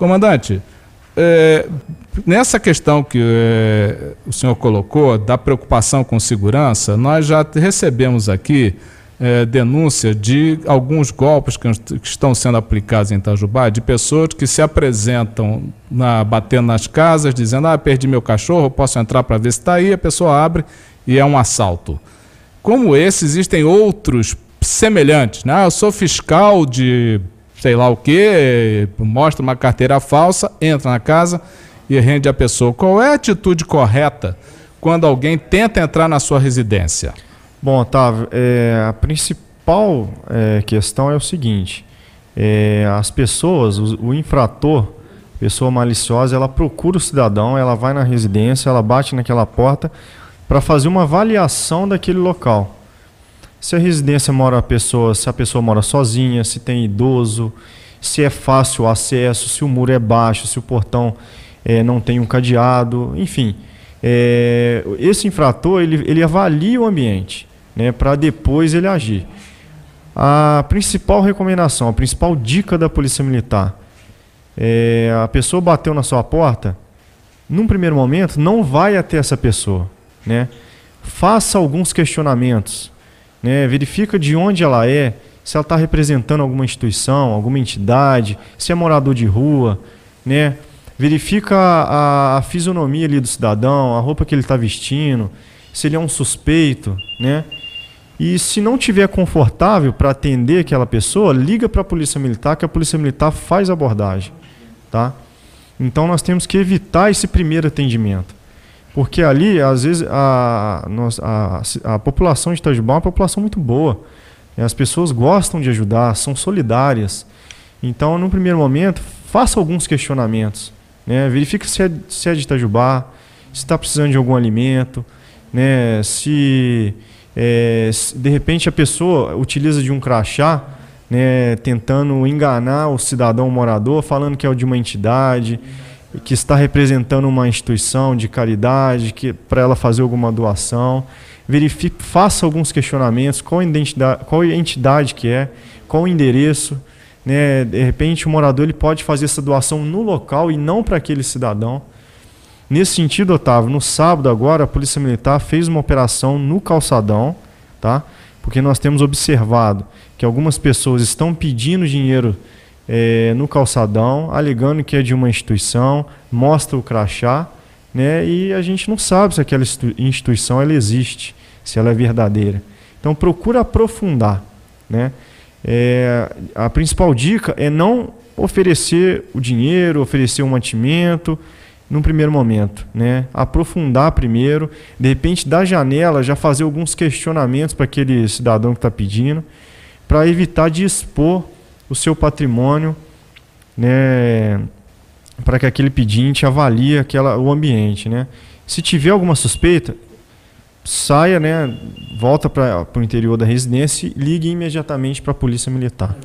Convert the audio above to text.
Comandante, é, nessa questão que é, o senhor colocou da preocupação com segurança, nós já recebemos aqui é, denúncia de alguns golpes que, que, estão sendo aplicados em Itajubá, de pessoas que se apresentam na, batendo nas casas, dizendo: Ah, perdi meu cachorro, posso entrar para ver se está aí. A pessoa abre e é um assalto. Como esse, existem outros semelhantes. Né? Ah, eu sou fiscal de sei lá o que, mostra uma carteira falsa, entra na casa e rende a pessoa. Qual é a atitude correta quando alguém tenta entrar na sua residência? Bom, Otávio, é, a principal é, questão é o seguinte: é, as pessoas, o, o, infrator, pessoa maliciosa, ela procura o cidadão, ela vai na residência, ela bate naquela porta para fazer uma avaliação daquele local se a residência mora a pessoa, se a pessoa mora sozinha, se tem idoso, se é fácil o acesso, se o muro é baixo, se o portão é, não tem um cadeado, enfim. É, esse infrator ele, ele avalia o ambiente né, para depois ele agir. A principal recomendação, a principal dica da Polícia Militar é, a pessoa bateu na sua porta, num primeiro momento, não vai até essa pessoa. Né? Faça alguns questionamentos né? verifica de onde ela é, se ela está representando alguma instituição, alguma entidade, se é morador de rua, né? verifica a, a fisionomia ali do cidadão, a roupa que ele está vestindo, se ele é um suspeito, né? E se não tiver confortável para atender aquela pessoa, liga para a polícia militar, que a polícia militar faz abordagem, tá? Então nós temos que evitar esse primeiro atendimento. Porque ali, às vezes, a, a, a população de Itajubá é uma população muito boa. As pessoas gostam de ajudar, são solidárias. Então, num primeiro momento, faça alguns questionamentos. Né? Verifique se é, se é de Itajubá, se está precisando de algum alimento, né? se, é, se de repente a pessoa utiliza de um crachá, né? tentando enganar o cidadão morador, falando que é de uma entidade que está representando uma instituição de caridade, que para ela fazer alguma doação, verifique, faça alguns questionamentos, qual identidade, qual entidade que é, qual o endereço, né? De repente o morador ele pode fazer essa doação no local e não para aquele cidadão. Nesse sentido, Otávio, no sábado agora a Polícia Militar fez uma operação no calçadão, tá? Porque nós temos observado que algumas pessoas estão pedindo dinheiro é, no calçadão, alegando que é de uma instituição, mostra o crachá, né? E a gente não sabe se aquela instituição ela existe, se ela é verdadeira. Então procura aprofundar, né? É, a principal dica é não oferecer o dinheiro, oferecer o um mantimento num primeiro momento, né? Aprofundar primeiro, de repente da janela já fazer alguns questionamentos para aquele cidadão que está pedindo, para evitar de expor o seu patrimônio, né, para que aquele pedinte avalie aquela, o ambiente. Né? Se tiver alguma suspeita, saia, né, volta para o interior da residência e ligue imediatamente para a Polícia Militar.